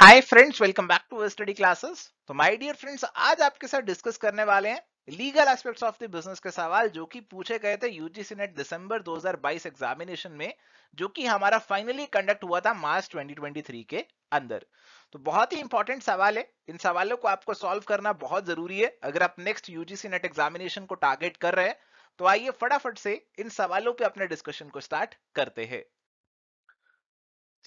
Hi friends welcome back to study classes तो my dear friends आज आपके साथ डिस्कस करने वाले हैं legal aspects of the business के सवाल जो कि पूछे गए थे यूजीसी नेट दिसंबर 2022 एग्जामिनेशन में जो कि हमारा फाइनली कंडक्ट हुआ था मार्च 2023 के अंदर तो बहुत ही इंपॉर्टेंट सवाल है इन सवालों को आपको सॉल्व करना बहुत जरूरी है अगर आप नेक्स्ट यूजीसी नेट एग्जामिनेशन को टारगेट कर रहे हैं तो आइए फटाफट से इन सवालों पर अपने डिस्कशन को स्टार्ट करते हैं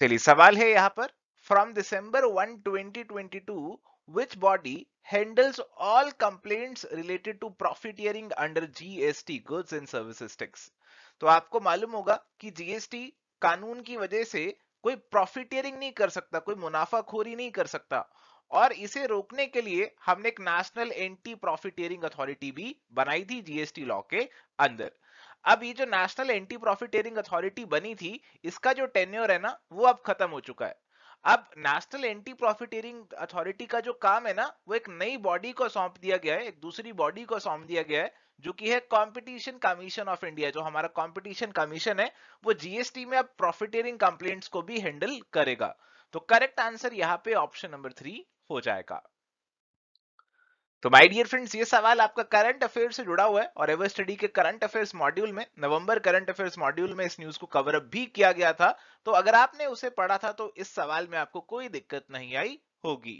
चलिए सवाल है यहाँ पर From December 1, 2022, which body handles all complaints related to profiteering under GST goods and services tax? तो आपको मालूम होगा कि जीएसटी कानून की वजह से कोई प्रॉफिटियरिंग नहीं कर सकता कोई मुनाफाखोरी नहीं कर सकता और इसे रोकने के लिए हमने एक नेशनल एंटी प्रॉफिटियरिंग अथॉरिटी भी बनाई थी जीएसटी लॉ के अंदर अब ये जो नेशनल एंटी प्रॉफिटियरिंग अथॉरिटी बनी थी इसका जो टेन्योर है ना वो अब खत्म हो चुका है अब नेशनल एंटी प्रॉफिटेरिंग अथॉरिटी का जो काम है ना वो एक नई बॉडी को सौंप दिया गया है एक दूसरी बॉडी को सौंप दिया गया है जो कि है कंपटीशन कमीशन ऑफ इंडिया जो हमारा कंपटीशन कमीशन है वो जीएसटी में अब प्रॉफिटेरिंग कंप्लेंट्स को भी हैंडल करेगा तो करेक्ट आंसर यहाँ पे ऑप्शन नंबर थ्री हो जाएगा तो माय डियर फ्रेंड्स ये सवाल आपका करंट अफेयर से जुड़ा हुआ है और एवर स्टडी के करंट अफेयर्स मॉड्यूल में नवंबर करंट अफेयर्स मॉड्यूल में इस न्यूज को कवर अप भी किया गया था तो अगर आपने उसे पढ़ा था तो इस सवाल में आपको कोई दिक्कत नहीं आई होगी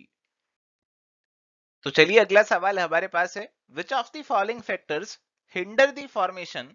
तो चलिए अगला सवाल हमारे पास है which of the following factors hinder the formation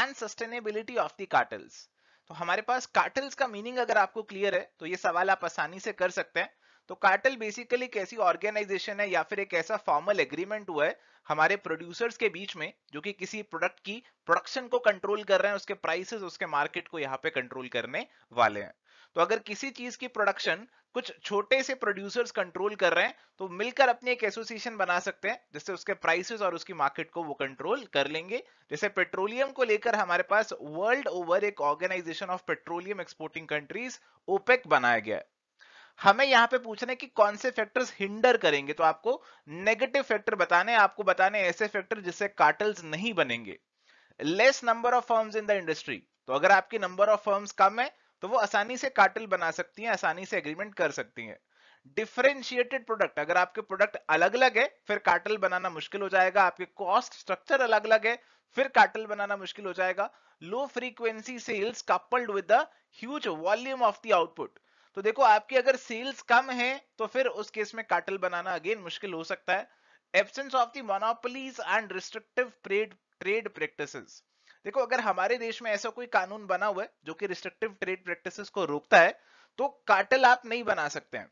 and sustainability of the cartels तो हमारे पास कार्टल्स का मीनिंग अगर आपको क्लियर है तो ये सवाल आप आसानी से कर सकते हैं तो कार्टल बेसिकली एक ऐसी ऑर्गेनाइजेशन है या फिर एक ऐसा फॉर्मल एग्रीमेंट हुआ है हमारे प्रोड्यूसर्स के बीच में जो कि किसी प्रोडक्ट की प्रोडक्शन को कंट्रोल कर रहे हैं उसके प्राइसेस उसके मार्केट को यहाँ पे कंट्रोल करने वाले हैं तो अगर किसी चीज की प्रोडक्शन कुछ छोटे से प्रोड्यूसर्स कंट्रोल कर रहे हैं तो मिलकर अपनी एक एसोसिएशन बना सकते हैं जिससे उसके प्राइसेस और उसकी मार्केट को वो कंट्रोल कर लेंगे जैसे पेट्रोलियम को लेकर हमारे पास वर्ल्ड ओवर एक organisation of petroleum exporting countries OPEC बनाया गया है हमें यहां पे पूछना है कि कौन से फैक्टर्स हिंडर करेंगे तो आपको नेगेटिव फैक्टर बताने आपको बताने ऐसे फैक्टर जिससे कार्टल्स नहीं बनेंगे less number of firms in the industry तो अगर आपकी नंबर ऑफ फर्म्स कम है तो वो आसानी से कार्टल बना सकती हैं आसानी से एग्रीमेंट कर सकती हैं डिफरेंशिएटेड प्रोडक्ट अगर आपके प्रोडक्ट अलग अलग है फिर कार्टल बनाना मुश्किल हो जाएगा आपके कॉस्ट स्ट्रक्चर अलग अलग है फिर कार्टल बनाना मुश्किल हो जाएगा low frequency sales coupled with the huge volume of the output तो देखो आपकी अगर सेल्स कम है तो फिर उस केस में कार्टल बनाना अगेन मुश्किल हो सकता है absence of the monopolies and restrictive trade trade practices देखो अगर हमारे देश में ऐसा कोई कानून बना हुआ है जो कि रिस्ट्रिक्टिव ट्रेड प्रैक्टिसेस को रोकता है तो काटल आप नहीं बना सकते हैं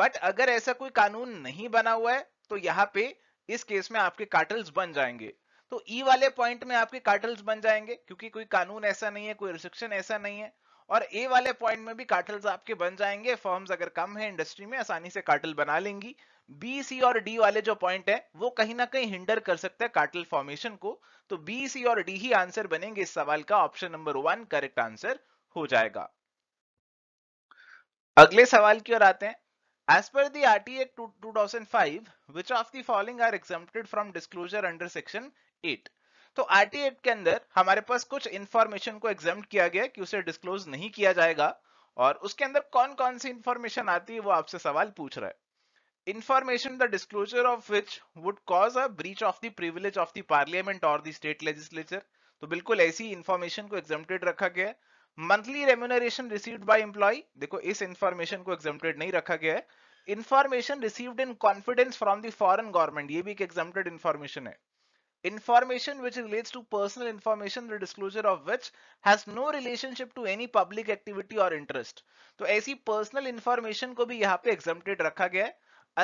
बट अगर ऐसा कोई कानून नहीं बना हुआ है तो यहाँ पे इस केस में आपके कार्टल्स बन जाएंगे तो ई e वाले पॉइंट में आपके कार्टल्स बन जाएंगे क्योंकि कोई कानून ऐसा नहीं है कोई रिस्ट्रिक्शन ऐसा नहीं है और ए वाले पॉइंट में भी कार्टल्स आपके बन जाएंगे फॉर्म अगर कम है इंडस्ट्री में आसानी से कार्टल बना लेंगी बी सी और डी वाले जो पॉइंट है वो कहीं ना कहीं हिंडर कर सकते हैं कार्टल फॉर्मेशन को तो बी सी और डी ही आंसर बनेंगे इस सवाल का option number one correct answer हो जाएगा अगले सवाल की ओर आते हैं the R T act two thousand five which of there exempted from disclosure under section eight तो एक्ट के अंदर हमारे पास कुछ इंफॉर्मेशन को एग्जाम किया गया कि उसे डिस्क्लोज नहीं किया जाएगा और उसके अंदर कौन कौन सी इंफॉर्मेशन आती है वो आपसे सवाल पूछ रहा है information the disclosure of which would cause a breach of the privilege of the parliament और the state तो बिल्कुल ऐसी इंफॉर्मेशन को एग्जामेड रखा गया है monthly remuneration received by employee देखो इस इंफॉर्मेशन को एग्जामेड नहीं रखा गया है information received in confidence from the government ये भी एक एग्जामेड इन्फॉर्मेशन है Information which relates to personal information the disclosure of which has no relationship to any public activity or interest. to aisi personal information ko bhi yaha pe exempted rakha gaya है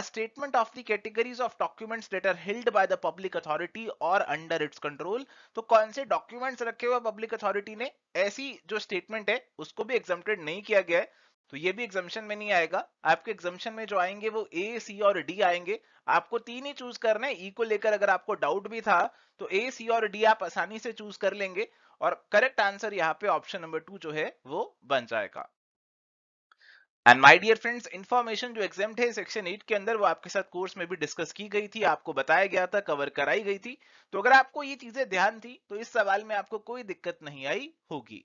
A statement of the categories of documents that are held by the public authority or under its control. to kaun se documents rakhe हुए public authority ne aisi jo statement hai usko bhi exempted nahi kiya gaya है तो ये भी एग्जामिशन में नहीं आएगा आपके एग्जामेशन में जो आएंगे वो ए सी और डी आएंगे आपको तीन ही चूज करना है ई को लेकर अगर आपको डाउट भी था तो ए सी और डी आप आसानी से चूज कर लेंगे और करेक्ट आंसर यहाँ पे ऑप्शन नंबर टू जो है वो बन जाएगा and my dear friends information जो एग्जाम है सेक्शन एट के अंदर वो आपके साथ कोर्स में भी डिस्कस की गई थी आपको बताया गया था कवर कराई गई थी तो अगर आपको ये चीजें ध्यान थी तो इस सवाल में आपको कोई दिक्कत नहीं आई होगी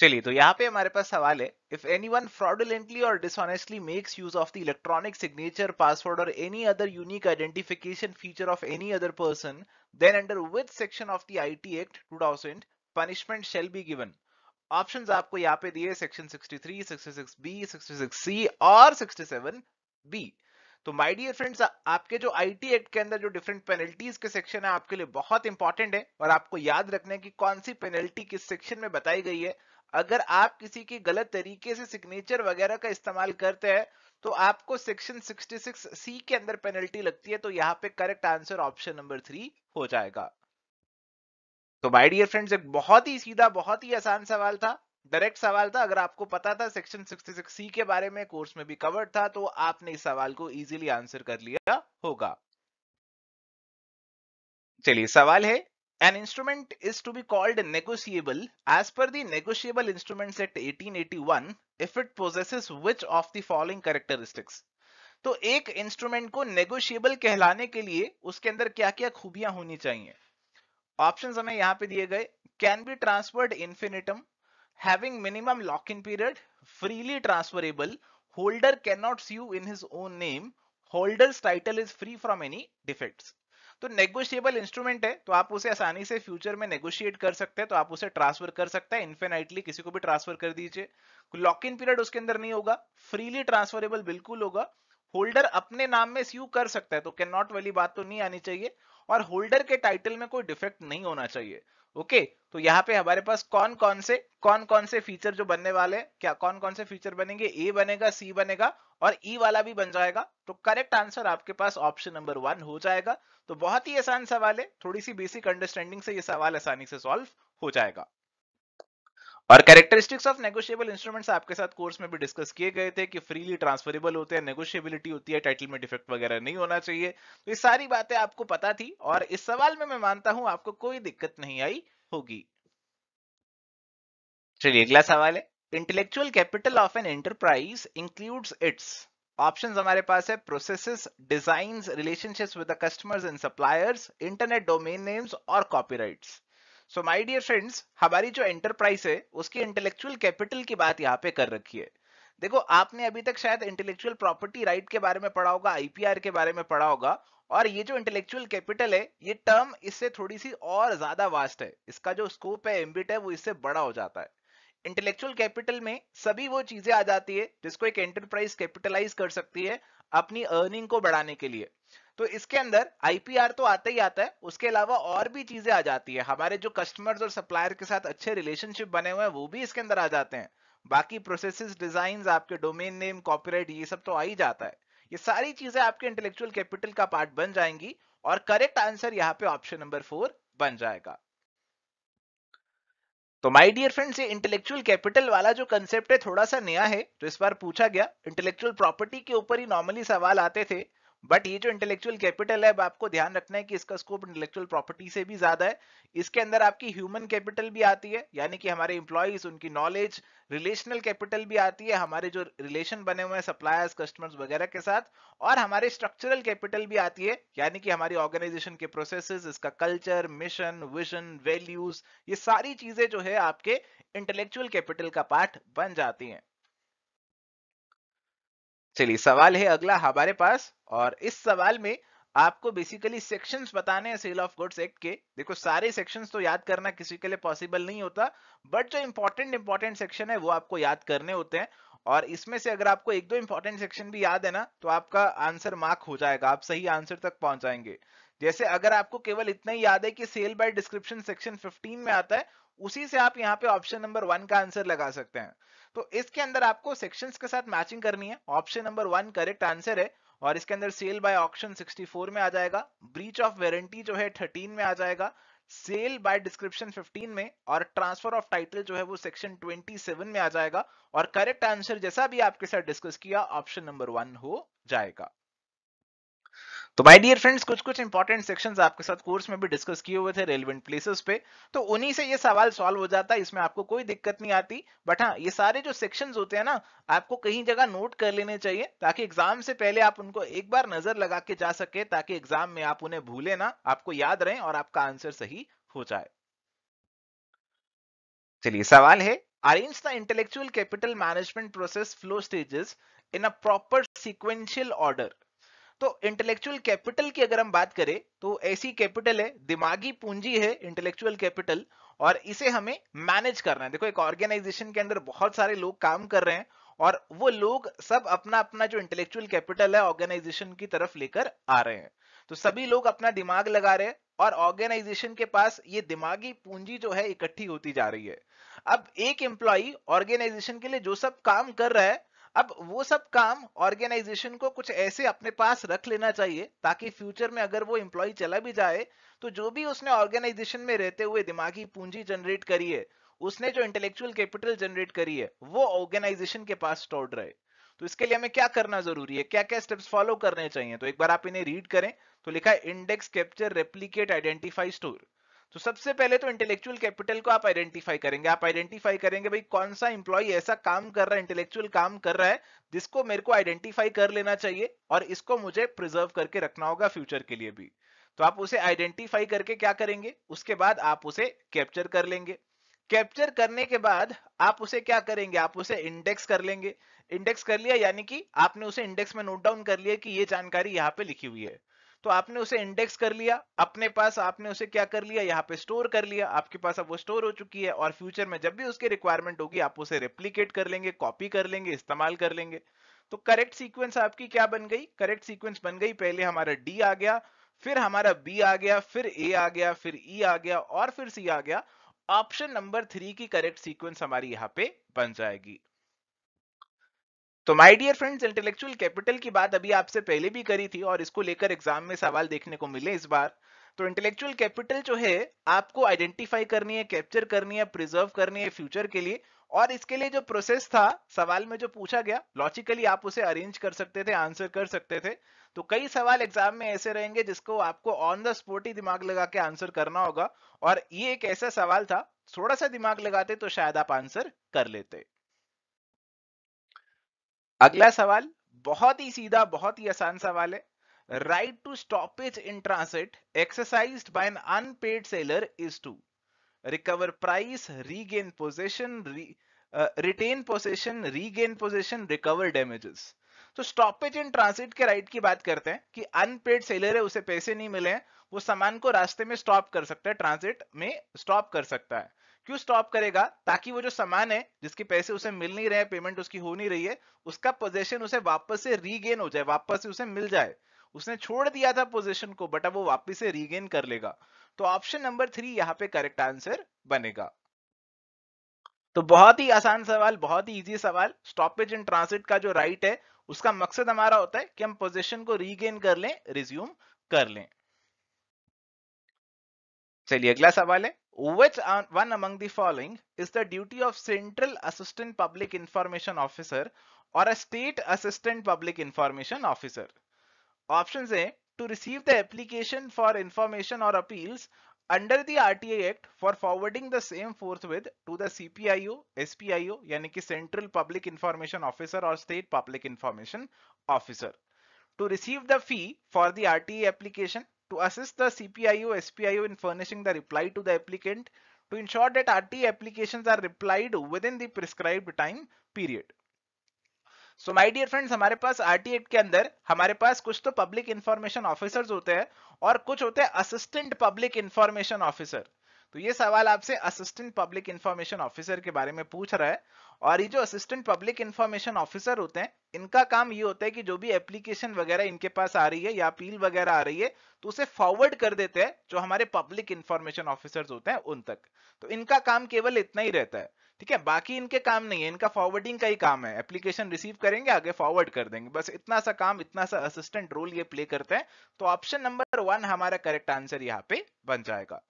चलिए तो यहाँ पे हमारे पास सवाल है if anyone fraudulently or dishonestly makes use of the electronic signature password or any other unique identification feature of any other person then under with section of the IT act 2000 punishment shall be given options आपको यहाँ पे दिए section 63, six C और B तो my dear friends आपके जो IT act के अंदर जो डिफरेंट पेनल्टीज के सेक्शन है आपके लिए बहुत इंपॉर्टेंट है और आपको याद रखना है कि कौन सी पेनल्टी किस सेक्शन में बताई गई है अगर आप किसी की गलत तरीके से सिग्नेचर वगैरह का इस्तेमाल करते हैं तो आपको सेक्शन 66 सी के अंदर पेनल्टी लगती है तो यहाँ पे correct answer option number three हो जाएगा तो माय डियर फ्रेंड्स एक बहुत ही सीधा बहुत ही आसान सवाल था डायरेक्ट सवाल था अगर आपको पता था सेक्शन 66 सी के बारे में कोर्स में भी कवर्ड था तो आपने इस सवाल को इजीली आंसर कर लिया होगा चलिए सवाल है An instrument is to be called negotiable as per the Negotiable Instruments Act 1881 if it possesses which of the following characteristics. तो एक इंस्ट्रूमेंट को नेगोशियबल कहलाने के लिए उसके अंदर क्या क्या खूबियां होनी चाहिए ऑप्शन हमें यहाँ पे दिए गए can be transferred infinitum having minimum lock in period freely transferable holder can not sue in his own name holder's title is free from any defects तो नेगोशियबल इंस्ट्रूमेंट है तो आप उसे आसानी से फ्यूचर में नेगोशिएट कर सकते हैं तो आप उसे ट्रांसफर कर सकते हैं इन्फेनाइटली किसी को भी ट्रांसफर कर दीजिए लॉक इन पीरियड उसके अंदर नहीं होगा फ्रीली ट्रांसफरेबल बिल्कुल होगा होल्डर अपने नाम में स्यू कर सकता है तो कैन नॉट वाली बात तो नहीं आनी चाहिए और होल्डर के टाइटल में कोई डिफेक्ट नहीं होना चाहिए ओके तो यहाँ पे हमारे पास कौन कौन से कौन कौन से फीचर जो बनने वाले हैं क्या कौन कौन से फीचर बनेंगे ए बनेगा सी बनेगा और ई e वाला भी बन जाएगा तो करेक्ट आंसर आपके पास ऑप्शन नंबर वन हो जाएगा तो बहुत ही आसान सवाल है थोड़ी सी बेसिक अंडरस्टैंडिंग से ये सवाल आसानी से सॉल्व हो जाएगा और कैरेक्टरिस्टिक्स ऑफ नेगोशिएबल इंस्ट्रूमेंट्स आपके साथ कोर्स में भी डिस्कस किए गए थे कि फ्रीली ट्रांसफरेबल होते हैं नेगोशिएबिलिटी होती है टाइटल में डिफेक्ट वगैरह नहीं होना चाहिए तो ये सारी बातें आपको पता थी और इस सवाल में मैं मानता हूं आपको कोई दिक्कत नहीं आई होगी चलिए अगला सवाल है intellectual capital of an enterprise includes its option हमारे पास है processes design relationships with the customers and suppliers internet domain names और copyrights so my dear friends हमारी जो एंटरप्राइज है उसकी इंटेलेक्चुअल कैपिटल की बात यहाँ पे कर रखी है देखो आपने अभी तक शायद इंटेलेक्चुअल प्रॉपर्टी राइट के बारे में पढ़ा होगा आईपीआर के बारे में पढ़ा होगा और ये जो इंटेलेक्चुअल कैपिटल है ये टर्म इससे थोड़ी सी और ज्यादा वास्ट है इसका जो स्कोप है एम्बिट है वो इससे बड़ा हो जाता है इंटेलेक्चुअल कैपिटल में सभी वो चीजें आ जाती है जिसको एक एंटरप्राइज कैपिटलाइज कर सकती है अपनी अर्निंग को बढ़ाने के लिए तो इसके अंदर आईपीआर तो आता ही आता है उसके अलावा और भी चीजें आ जाती है हमारे जो कस्टमर्स और सप्लायर के साथ अच्छे रिलेशनशिप बने हुए हैं वो भी इसके अंदर आ जाते हैं बाकी प्रोसेसेस डिजाइन आपके डोमेन नेम कॉपीराइट ये सब तो आ ही जाता है ये सारी चीजें आपके इंटेलेक्चुअल कैपिटल का पार्ट बन जाएंगी और करेक्ट आंसर यहाँ पे ऑप्शन नंबर फोर बन जाएगा तो माय डियर फ्रेंड्स ये इंटेलेक्चुअल कैपिटल वाला जो कंसेप्ट है थोड़ा सा नया है जो तो इस बार पूछा गया इंटेलेक्चुअल प्रॉपर्टी के ऊपर ही नॉर्मली सवाल आते थे बट ये जो इंटेलेक्चुअल कैपिटल है आपको ध्यान रखना है कि इसका स्कोप इंटेलेक्चुअल प्रॉपर्टी से भी ज्यादा है इसके अंदर आपकी ह्यूमन कैपिटल भी आती है यानी कि हमारे इंप्लॉयज उनकी नॉलेज रिलेशनल कैपिटल भी आती है हमारे जो रिलेशन बने हुए हैं सप्लायर्स कस्टमर्स वगैरह के साथ और हमारे स्ट्रक्चरल कैपिटल भी आती है यानी कि हमारी ऑर्गेनाइजेशन के प्रोसेसेस इसका कल्चर मिशन विजन वैल्यूज ये सारी चीजें जो है आपके इंटेलेक्चुअल कैपिटल का पार्ट बन जाती हैं चलिए सवाल है अगला हमारे पास और इस सवाल में आपको बेसिकली सेक्शंस बताने हैं सेल ऑफ गुड्स एक्ट के देखो सारे सेक्शंस तो याद करना किसी के लिए पॉसिबल नहीं होता बट जो इंपॉर्टेंट इंपॉर्टेंट सेक्शन है वो आपको याद करने होते हैं और इसमें से अगर आपको एक दो इंपॉर्टेंट सेक्शन भी याद है ना तो आपका आंसर मार्क हो जाएगा आप सही आंसर तक पहुंचाएंगे जैसे अगर आपको केवल इतना ही याद है कि सेल बाय डिस्क्रिप्शन सेक्शन 15 में आता है उसी से आप यहाँ पे ऑप्शन नंबर वन का आंसर लगा सकते हैं तो इसके अंदर आपको सेक्शन के साथ मैचिंग करनी है option number one correct answer है और इसके अंदर सेल बाय ऑप्शन सिक्सटी में आ जाएगा ब्रीच ऑफ वारंटी जो है थर्टीन में आ जाएगा सेल बाय डिस्क्रिप्शन 15 में और ट्रांसफर ऑफ टाइटल जो है वो सेक्शन 27 में आ जाएगा और करेक्ट आंसर जैसा भी आपके साथ डिस्कस किया ऑप्शन नंबर वन हो जाएगा तो माय डियर फ्रेंड्स कुछ कुछ इंपॉर्टेंट सेक्शंस आपके साथ कोर्स में भी डिस्कस किए हुए थे रेलिवेंट प्लेसेस पे तो उन्हीं से ये सवाल सॉल्व हो जाता है इसमें आपको कोई दिक्कत नहीं आती बट हाँ ये सारे जो सेक्शंस होते हैं ना आपको कहीं जगह नोट कर लेने चाहिए ताकि एग्जाम से पहले आप उनको एक बार नजर लगा के जा सके ताकि एग्जाम में आप उन्हें भूले ना आपको याद रहे और आपका आंसर सही हो जाए चलिए सवाल है arrange the intellectual capital management process flow stages in a proper sequential order तो इंटेलेक्चुअल कैपिटल की अगर हम बात करें तो ऐसी कैपिटल है दिमागी पूंजी है इंटेलेक्चुअल कैपिटल और इसे हमें मैनेज करना है देखो एक ऑर्गेनाइजेशन के अंदर बहुत सारे लोग काम कर रहे हैं और वो लोग सब अपना अपना जो इंटेलेक्चुअल कैपिटल है ऑर्गेनाइजेशन की तरफ लेकर आ रहे हैं तो सभी लोग अपना दिमाग लगा रहे हैं और ऑर्गेनाइजेशन के पास ये दिमागी पूंजी जो है इकट्ठी होती जा रही है अब एक एम्प्लॉय ऑर्गेनाइजेशन के लिए जो सब काम कर रहा है अब वो सब काम ऑर्गेनाइजेशन को कुछ ऐसे अपने पास रख लेना चाहिए ताकि फ्यूचर में अगर वो एम्प्लॉय चला भी जाए तो जो भी उसने ऑर्गेनाइजेशन में रहते हुए दिमागी पूंजी जनरेट करी है उसने जो इंटेलेक्चुअल कैपिटल जनरेट करी है वो ऑर्गेनाइजेशन के पास स्टोर्ड रहे तो इसके लिए हमें क्या करना जरूरी है क्या क्या स्टेप्स फॉलो करने चाहिए तो एक बार आप इन्हें रीड करें तो लिखा है index capture replicate identify store तो सबसे पहले तो इंटेलेक्चुअल कैपिटल को आप आइडेंटिफाई करेंगे आप आइडेंटिफाई करेंगे भाई कौन सा इंप्लॉय ऐसा काम कर रहा है इंटेलेक्चुअल काम कर रहा है जिसको मेरे को आइडेंटिफाई कर लेना चाहिए और इसको मुझे प्रिजर्व करके रखना होगा फ्यूचर के लिए भी तो आप उसे आइडेंटिफाई करके क्या करेंगे उसके बाद आप उसे कैप्चर कर लेंगे कैप्चर करने के बाद आप उसे क्या करेंगे आप उसे इंडेक्स कर लेंगे इंडेक्स कर लिया यानी कि आपने उसे इंडेक्स में नोट डाउन कर लिया कि ये जानकारी यहाँ पे लिखी हुई है तो आपने उसे इंडेक्स कर लिया अपने पास आपने उसे क्या कर लिया यहाँ पे स्टोर कर लिया आपके पास अब वो स्टोर हो चुकी है और फ्यूचर में जब भी उसकी रिक्वायरमेंट होगी आप उसे रेप्लीकेट कर लेंगे कॉपी कर लेंगे इस्तेमाल कर लेंगे तो करेक्ट सीक्वेंस आपकी क्या बन गई करेक्ट सीक्वेंस बन गई पहले हमारा डी आ गया फिर हमारा बी आ गया फिर ए आ गया फिर ई e आ गया और फिर सी आ गया ऑप्शन नंबर थ्री की करेक्ट सीक्वेंस हमारी यहाँ पे बन जाएगी तो my dear friends intellectual capital की बात अभी आपसे पहले भी करी थी और इसको लेकर एग्जाम में सवाल देखने को मिले इस बार तो इंटेलेक्चुअल कैपिटल जो है आपको आइडेंटिफाई करनी है कैप्चर करनी है प्रिजर्व करनी है फ्यूचर के लिए और इसके लिए जो प्रोसेस था सवाल में जो पूछा गया लॉजिकली आप उसे अरेंज कर सकते थे आंसर कर सकते थे तो कई सवाल एग्जाम में ऐसे रहेंगे जिसको आपको ऑन द स्पॉट ही दिमाग लगा के आंसर करना होगा और ये एक ऐसा सवाल था थोड़ा सा दिमाग लगाते तो शायद आप आंसर कर लेते अगला सवाल बहुत ही सीधा बहुत ही आसान सवाल है right to stoppage in transit exercise by an unpaid seller is to recover price regain possession retain possession regain possession recover damages तो स्टॉपेज इन ट्रांसिट के राइट की बात करते हैं कि अनपेड सेलर है उसे पैसे नहीं मिले हैं वो सामान को रास्ते में स्टॉप कर सकता है ट्रांसिट में स्टॉप कर सकता है क्यों स्टॉप करेगा ताकि वो जो सामान है जिसके पैसे उसे मिल नहीं रहे पेमेंट उसकी हो नहीं रही है उसका पोजेशन उसे वापस से रीगेन हो जाए वापस से उसे मिल जाए उसने छोड़ दिया था पोजेशन को बट अब वो वापस से रीगेन कर लेगा तो ऑप्शन नंबर थ्री यहाँ पे करेक्ट आंसर बनेगा तो बहुत ही आसान सवाल बहुत ही इजी सवाल स्टॉपेज इन ट्रांसिट का जो राइट है उसका मकसद हमारा होता है कि हम पोजेशन को रीगेन कर लें रिज्यूम कर लें चलिए अगला सवाल है Which one among the following is the duty of Central Assistant Public Information Officer or a State Assistant Public Information Officer? Options A. To receive the application for information or appeals under the RTA Act for forwarding the same forthwith to the CPIO, SPIO यानी Central Public Information Officer or State Public Information Officer. To receive the fee for the RTA application to assist the CPIU SPIU in furnishing the reply to the applicant to ensure that RT applications are replied within the prescribed time period. So my dear friends हमारे पास RT act के अंदर हमारे पास कुछ तो public information officers होते हैं और कुछ होते हैं असिस्टेंट पब्लिक इंफॉर्मेशन ऑफिसर तो ये सवाल आपसे असिस्टेंट पब्लिक इंफॉर्मेशन ऑफिसर के बारे में पूछ रहा है और ये जो असिस्टेंट पब्लिक इंफॉर्मेशन ऑफिसर होते हैं इनका काम ये होता है कि जो भी एप्लीकेशन वगैरह इनके पास आ रही है या अपील वगैरह आ रही है तो उसे फॉरवर्ड कर देते हैं जो हमारे पब्लिक इंफॉर्मेशन ऑफिसर होते हैं उन तक तो इनका काम केवल इतना ही रहता है ठीक है बाकी इनके काम नहीं है इनका फॉरवर्डिंग का ही काम है एप्लीकेशन रिसीव करेंगे आगे फॉरवर्ड कर देंगे बस इतना सा काम इतना सा असिस्टेंट रोल ये प्ले करते हैं तो ऑप्शन नंबर वन हमारा करेक्ट आंसर यहाँ पे बन जाएगा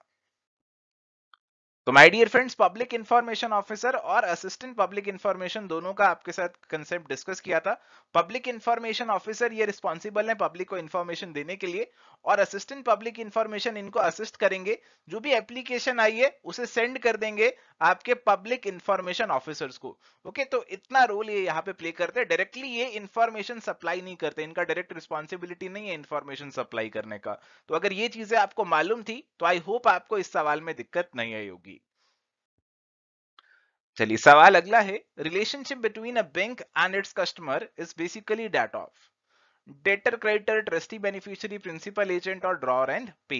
तो my dear friends public information officer और असिस्टेंट पब्लिक इंफॉर्मेशन दोनों का आपके साथ कंसेप्ट डिस्कस किया था पब्लिक इंफॉर्मेशन ऑफिसर ये रिस्पॉन्सिबल है पब्लिक को इंफॉर्मेशन देने के लिए और असिस्टेंट पब्लिक इंफॉर्मेशन इनको असिस्ट करेंगे जो भी एप्लीकेशन आई है उसे सेंड कर देंगे आपके पब्लिक इंफॉर्मेशन ऑफिसर्स को ओके तो इतना रोल ये यहाँ पे प्ले करते हैं डायरेक्टली ये इंफॉर्मेशन सप्लाई नहीं करते इनका डायरेक्ट रिस्पॉन्सिबिलिटी नहीं है इंफॉर्मेशन सप्लाई करने का तो अगर ये चीजें आपको मालूम थी तो आई होप आपको इस सवाल में दिक्कत नहीं आई होगी चलिए सवाल अगला है relationship between a bank and its customer is basically that of debtor creditor trustee beneficiary principal agent और ड्रॉर एंड पे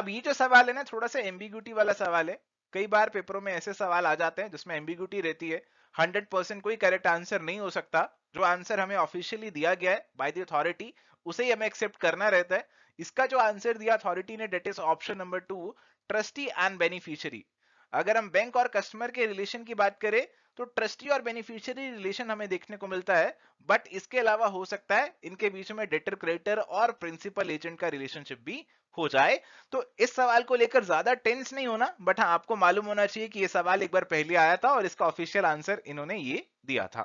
अब ये जो सवाल है ना थोड़ा सा एम्बिग्यूटी वाला सवाल है कई बार पेपरों में ऐसे सवाल आ जाते हैं जिसमें एम्बिग्यूटी रहती है 100% कोई करेक्ट आंसर नहीं हो सकता जो आंसर हमें ऑफिशियली दिया गया है बाय द अथॉरिटी उसे ही हमें एक्सेप्ट करना रहता है इसका जो आंसर दिया अथॉरिटी ने that is option number two trustee and beneficiary अगर हम बैंक और कस्टमर के रिलेशन की बात करें तो ट्रस्टी और बेनिफिशियरी रिलेशन हमें देखने को मिलता है बट इसके अलावा हो सकता है इनके बीच में डेटर क्रेडिटर और प्रिंसिपल एजेंट का रिलेशनशिप भी हो जाए तो इस सवाल को लेकर ज्यादा टेंस नहीं होना बट हाँ आपको मालूम होना चाहिए कि यह सवाल एक बार पहले आया था और इसका ऑफिशियल आंसर इन्होंने ये दिया था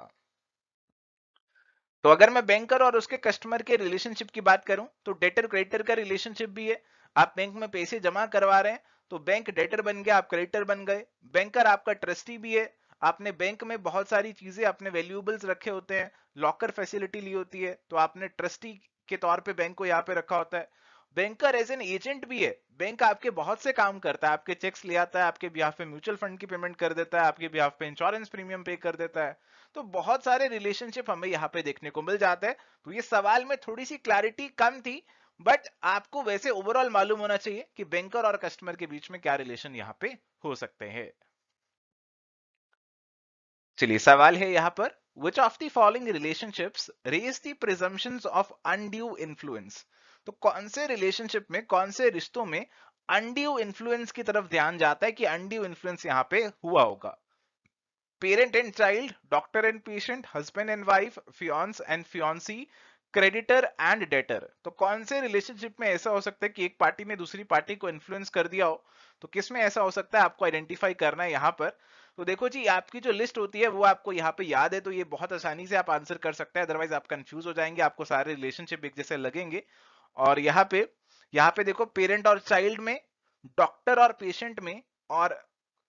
तो अगर मैं बैंकर और उसके कस्टमर के रिलेशनशिप की बात करूं तो डेटर क्रेडिटर का रिलेशनशिप भी है आप बैंक में पैसे जमा करवा रहे हैं तो बैंक डेटर बन गया आप क्रेडिटर बन गए बैंकर आपका ट्रस्टी भी है आपने बैंक में बहुत सारी चीजें अपने वैल्यूएबल्स रखे होते हैं लॉकर फैसिलिटी ली होती है तो आपने ट्रस्टी के तौर पे बैंक को यहाँ पे रखा होता है बैंकर एज एन एजेंट भी है बैंक आपके बहुत से काम करता है आपके चेक्स ले आता है आपके बिहाफ पे म्यूचुअल फंड की पेमेंट कर देता है आपके बिहाफ पे इंश्योरेंस प्रीमियम पे कर देता है तो बहुत सारे रिलेशनशिप हमें यहाँ पे देखने को मिल जाते हैं तो ये सवाल में थोड़ी सी क्लैरिटी कम थी बट आपको वैसे ओवरऑल मालूम होना चाहिए कि बैंकर और कस्टमर के बीच में क्या रिलेशन यहाँ पे हो सकते हैं चलिए सवाल है यहाँ पर which of the following relationships raise the presumption of undue influence तो कौन से रिलेशनशिप में कौन से रिश्तों में अनड्यू इन्फ्लुएंस की तरफ ध्यान जाता है कि अनड्यू इन्फ्लुएंस यहाँ पे हुआ होगा parent and child doctor and patient husband and wife fiance and fiancee creditor and debtor तो कौन से रिलेशनशिप में ऐसा हो सकता है कि एक पार्टी ने दूसरी पार्टी को इन्फ्लुएंस कर दिया हो तो किस में ऐसा हो सकता है आपको आइडेंटिफाई करना है यहाँ पर तो देखो जी आपकी जो लिस्ट होती है वो आपको यहाँ पे याद है तो ये बहुत आसानी से आप आंसर कर सकते हैं अदरवाइज आप कंफ्यूज हो जाएंगे आपको सारे रिलेशनशिप एक जैसे लगेंगे और यहाँ पे यहाँ पे देखो पेरेंट और चाइल्ड में डॉक्टर और पेशेंट में और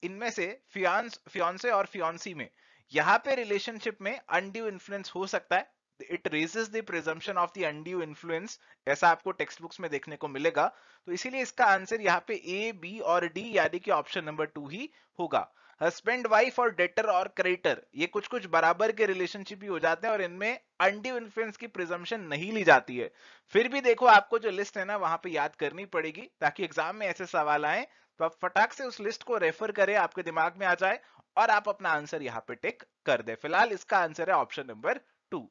इनमें से फियांस फियांसे और फियांसी में यहाँ पे रिलेशनशिप में अनड्यू इन्फ्लुएंस हो सकता है it raises the presumption of the undue influence ऐसा आपको टेक्स्ट बुक्स में देखने को मिलेगा तो इसीलिए इसका आंसर यहाँ पे ए बी और डी यानी कि ऑप्शन नंबर टू ही होगा हस्बैंड वाइफ और डेटर और क्रेटर ये कुछ कुछ बराबर के रिलेशनशिप भी हो जाते हैं और इनमें अंडी इन्फ्लुएंस की प्रिजम्पशन नहीं ली जाती है फिर भी देखो आपको जो लिस्ट है ना वहां पे याद करनी पड़ेगी ताकि एग्जाम में ऐसे सवाल आए तो आप फटाक से उस लिस्ट को रेफर करें आपके दिमाग में आ जाए और आप अपना आंसर यहाँ पे टिक कर दे फिलहाल इसका आंसर है option number two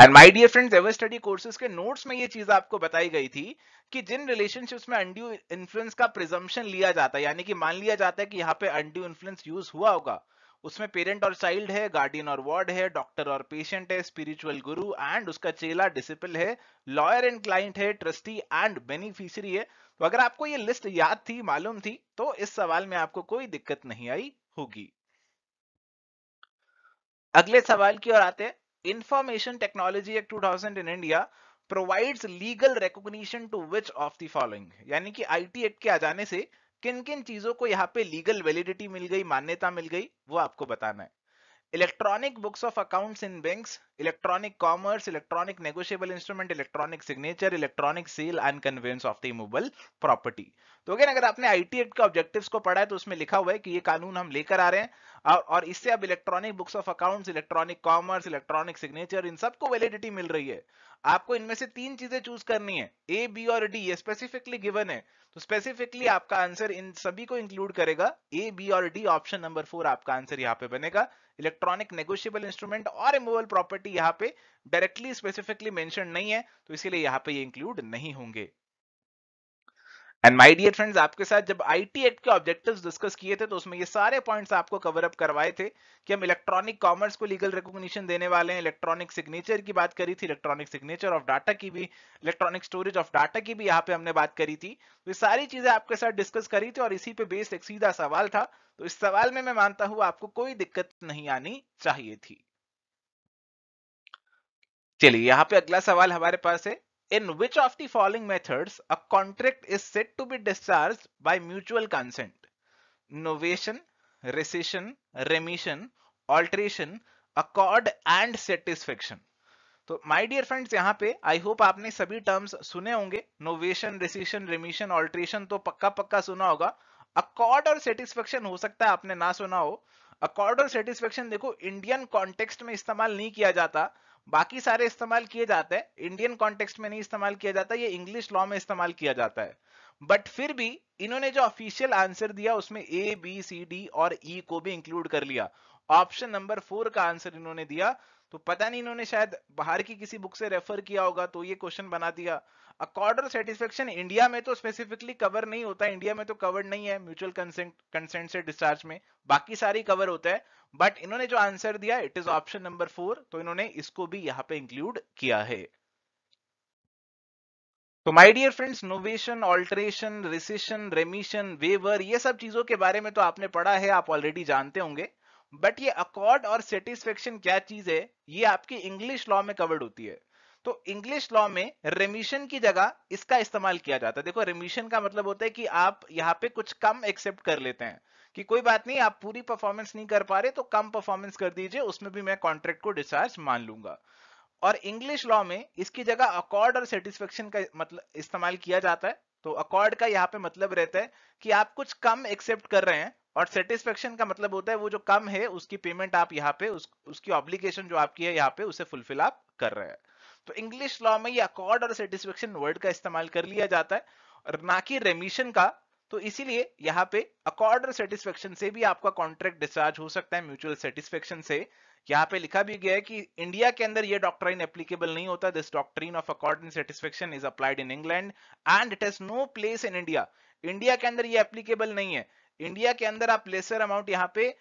and my dear friends ever study courses के नोट्स में ये चीज आपको बताई गई थी कि जिन रिलेशनशिप्स में अंड्यू इन्फ्लुएंस का प्रिजम्पन लिया जाता है यानी कि मान लिया जाता है कि यहाँ पे अंड्यू इन्फ्लुएंस यूज हुआ होगा उसमें पेरेंट और चाइल्ड है गार्डियन और वार्ड है डॉक्टर और पेशेंट है स्पिरिचुअल गुरु एंड उसका चेला डिसिपल है लॉयर एंड क्लाइंट है ट्रस्टी एंड बेनिफिशियरी है तो अगर आपको ये लिस्ट याद थी मालूम थी तो इस सवाल में आपको कोई दिक्कत नहीं आई होगी अगले सवाल की ओर आते हैं Information Technology Act 2000 in India provides legal recognition to which of the following यानी कि IT एक्ट के आ जाने से किन किन चीजों को यहाँ पे लीगल वैलिडिटी मिल गई मान्यता मिल गई वो आपको बताना है electronic books of accounts in banks electronic commerce electronic negotiable instrument electronic signature electronic sale and conveyance of the immovable property तो अगेन अगर आपने आईटी एक्ट के ऑब्जेक्टिव्स को पढ़ा है तो उसमें लिखा हुआ है कि ये कानून हम लेकर आ रहे हैं और, और इससे अब electronic books of accounts electronic commerce electronic signature इन सबको वैलिडिटी मिल रही है आपको इनमें से तीन चीजें चूज करनी है ए बी और डी ये स्पेसिफिकली गिवन है तो स्पेसिफिकली आपका आंसर इन सभी को इंक्लूड करेगा ए बी और डी ऑप्शन नंबर फोर आपका आंसर यहाँ पे बनेगा इलेक्ट्रॉनिक नेगोशियबल इंस्ट्रूमेंट और इमोबल प्रॉपर्टी यहाँ पे डायरेक्टली स्पेसिफिकली मेंशन नहीं है तो इसीलिए यहाँ पे ये इंक्लूड नहीं होंगे एंड माय डियर फ्रेंड्स आपके साथ जब आईटी एक्ट के ऑब्जेक्टिव्स डिस्कस किए थे तो उसमें ये सारे पॉइंट्स आपको कवर अप करवाए थे कि हम इलेक्ट्रॉनिक कॉमर्स को लीगल रिकॉग्निशन देने वाले हैं इलेक्ट्रॉनिक सिग्नेचर की बात करी थी इलेक्ट्रॉनिक सिग्नेचर ऑफ डाटा की भी इलेक्ट्रॉनिक स्टोरेज ऑफ डाटा की भी यहाँ पे हमने बात करी थी तो ये सारी चीजें आपके साथ डिस्कस करी थी और इसी पे बेस्ड एक सीधा सवाल था तो इस सवाल में मैं मानता हूं आपको कोई दिक्कत नहीं आनी चाहिए थी चलिए यहाँ पे अगला सवाल हमारे पास है In which of the following methods a contract is said to be discharged by mutual consent? Novation, rescission, remission, alteration, accord and satisfaction. तो माय डियर फ्रेंड्स यहाँ पे आई होप आपने सभी टर्म्स सुने होंगे नोवेशन रिसिशन रेमिशन ऑल्ट्रेशन तो पक्का पक्का सुना होगा अकॉर्ड और सेटिस्फेक्शन हो सकता है आपने ना सुना हो अकॉर्ड और सेटिस्फेक्शन देखो इंडियन कॉन्टेक्स्ट में इस्तेमाल नहीं किया जाता बाकी सारे इस्तेमाल किए जाते हैं इंडियन कॉन्टेक्स्ट में नहीं इस्तेमाल किया जाता ये इंग्लिश लॉ में इस्तेमाल किया जाता है बट फिर भी इन्होंने जो ऑफिशियल आंसर दिया उसमें ए बी सी डी और ई e को भी इंक्लूड कर लिया ऑप्शन नंबर फोर का आंसर इन्होंने दिया तो पता नहीं इन्होंने शायद बाहर की किसी बुक से रेफर किया होगा तो ये क्वेश्चन बना दिया अकॉर्डर सेटिस्फेक्शन इंडिया में तो स्पेसिफिकली कवर नहीं होता इंडिया में तो कवर नहीं है म्यूचुअल कंसेंट से डिस्चार्ज में बाकी सारी कवर होता है बट इन्होंने जो आंसर दिया it is option number four तो इन्होंने इसको भी यहाँ पे इंक्लूड किया है तो my dear friends novation alteration rescission remission waiver ये सब चीजों के बारे में तो आपने पढ़ा है आप ऑलरेडी जानते होंगे बट ये अकॉर्ड और सेटिस्फेक्शन क्या चीज है ये आपकी इंग्लिश लॉ में कवर्ड होती है तो इंग्लिश लॉ में रेमिशन की जगह इसका इस्तेमाल किया जाता है देखो रेमिशन का मतलब होता है कि आप यहाँ पे कुछ कम एक्सेप्ट कर लेते हैं कि कोई बात नहीं आप पूरी परफॉर्मेंस नहीं कर पा रहे तो कम परफॉर्मेंस कर दीजिए उसमें भी मैं कॉन्ट्रैक्ट को डिस्चार्ज मान लूंगा और इंग्लिश लॉ में इसकी जगह अकॉर्ड और सेटिस्फेक्शन का मतलब इस्तेमाल किया जाता है तो अकॉर्ड का यहाँ पे मतलब रहता है कि आप कुछ कम एक्सेप्ट कर रहे हैं और सेटिस्फेक्शन का मतलब होता है वो जो कम है उसकी पेमेंट आप यहाँ पे उस, उसकी ऑब्लिगेशन जो आपकी है यहाँ पे उसे फुलफिल आप कर रहे हैं तो इंग्लिश लॉ में ये अकॉर्ड और सेटिस्फेक्शन वर्ड का इस्तेमाल कर लिया जाता है और ना कि रेमिशन का तो इसीलिए यहाँ पे अकॉर्ड और सेटिस्फेक्शन से भी आपका कॉन्ट्रैक्ट डिस्चार्ज हो सकता है म्यूचुअल सेटिस्फेक्शन से यहाँ पे लिखा भी गया है कि इंडिया के अंदर ये डॉक्ट्राइन एप्लीकेबल नहीं होता this doctrine of accord and satisfaction is applied in England and it has no place in India India के अंदर ये एप्लीकेबल नहीं है इंडिया के अंदर आप लेसर अमाउंट यहाँ पे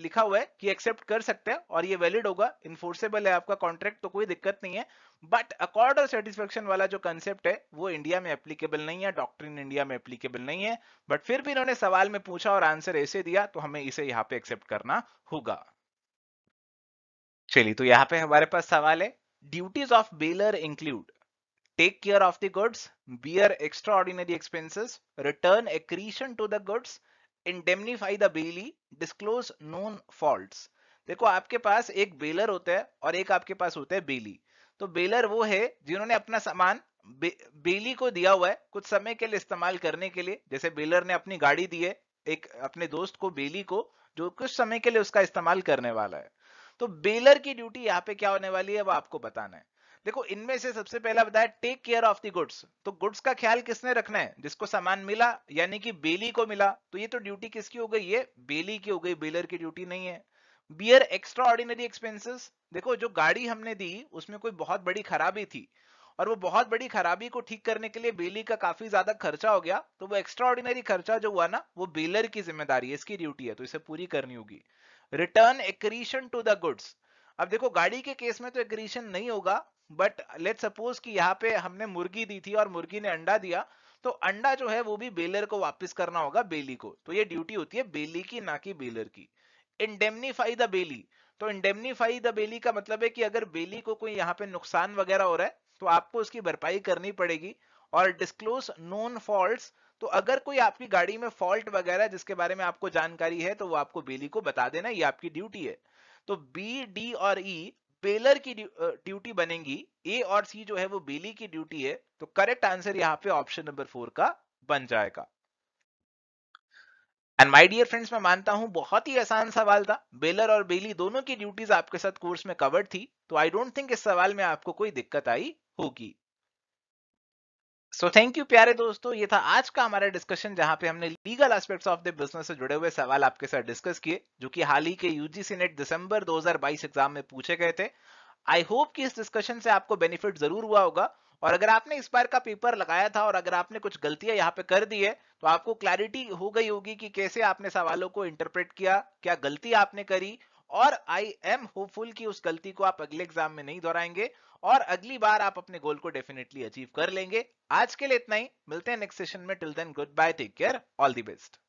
लिखा हुआ है कि एक्सेप्ट कर सकते हैं और ये वैलिड होगा इन्फोर्सेबल है आपका कॉन्ट्रैक्ट तो कोई दिक्कत नहीं है बट अकॉर्ड और सेटिस्फेक्शन वाला जो कंसेप्ट है वो इंडिया में एप्लीकेबल नहीं है डॉक्ट्रिन इंडिया में एप्लीकेबल नहीं है बट फिर भी इन्होंने सवाल में पूछा और आंसर ऐसे दिया तो हमें इसे यहाँ पे एक्सेप्ट करना होगा चलिए तो यहाँ पे हमारे पास सवाल है duties of bailor include take care of the goods bear extraordinary expenses return accretion to the goods indemnify the bailee disclose known fault देखो आपके पास एक बेलर होता है और एक आपके पास होता है बेली तो बेलर वो है जिन्होंने अपना सामान बे, बेली को दिया हुआ है कुछ समय के लिए इस्तेमाल करने के लिए जैसे बेलर ने अपनी गाड़ी दी है एक अपने दोस्त को बेली को जो कुछ समय के लिए उसका इस्तेमाल करने वाला है तो बेलर की ड्यूटी यहाँ पे क्या होने वाली है वो आपको बताना है देखो इनमें से सबसे पहला बताया take care of the goods तो गुड्स का ख्याल किसने रखना है जिसको सामान मिला यानी कि बेली को मिला तो ये तो ड्यूटी किसकी हो गई ये बेली की हो गई बेलर की ड्यूटी नहीं है बियर एक्स्ट्रा ऑर्डिनरी एक्सपेंसिस देखो जो गाड़ी हमने दी उसमें कोई बहुत बड़ी खराबी थी और वो बहुत बड़ी खराबी को ठीक करने के लिए बेली का काफी ज्यादा खर्चा हो गया तो वो एक्स्ट्रा ऑर्डिनरी खर्चा जो हुआ ना वो बेलर की जिम्मेदारी है इसकी ड्यूटी है तो इसे पूरी करनी होगी return accretion to the goods अब देखो गाड़ी के केस में तो एग्रीशन नहीं होगा बट लेट सपोज कि यहाँ पे हमने मुर्गी दी थी और मुर्गी ने अंडा दिया तो अंडा जो है वो भी बेलर को वापस करना होगा बेली को तो ये ड्यूटी होती है बेली की ना कि बेलर की इंडेमनीफाई द बेली तो इंडेमनीफाई द बेली का मतलब है कि अगर बेली को कोई यहाँ पे नुकसान वगैरह हो रहा है तो आपको उसकी भरपाई करनी पड़ेगी और डिस्क्लोज नोन फॉल्ट तो अगर कोई आपकी गाड़ी में फॉल्ट वगैरह जिसके बारे में आपको जानकारी है तो वो आपको बेली को बता देना ये आपकी ड्यूटी है तो बी डी और ई e, बेलर की ड्यूटी बनेगी ए और सी जो है वो बेली की ड्यूटी है तो करेक्ट आंसर यहाँ पे ऑप्शन नंबर फोर का बन जाएगा एंड माय डियर फ्रेंड्स मैं मानता हूं बहुत ही आसान सवाल था बेलर और बेली दोनों की ड्यूटीज आपके साथ कोर्स में कवर्ड थी तो आई डोंट थिंक इस सवाल में आपको कोई दिक्कत आई होगी सो थैंक यू प्यारे दोस्तों ये था आज का हमारा डिस्कशन जहां पे हमने legal aspects of the business से जुड़े हुए सवाल आपके साथ डिस्कस किए जो कि हाल ही के यूजीसी नेट दिसंबर 2022 एग्जाम में पूछे गए थे आई होप कि इस डिस्कशन से आपको बेनिफिट जरूर हुआ होगा और अगर आपने इस बार का पेपर लगाया था और अगर आपने कुछ गलतियां यहाँ पे कर दी है तो आपको क्लैरिटी हो गई होगी कि कैसे आपने सवालों को इंटरप्रेट किया क्या गलती आपने करी और आई एम होपफुल कि उस गलती को आप अगले एग्जाम में नहीं दोहराएंगे और अगली बार आप अपने गोल को डेफिनेटली अचीव कर लेंगे आज के लिए इतना ही मिलते हैं नेक्स्ट सेशन में till then goodbye take care all the best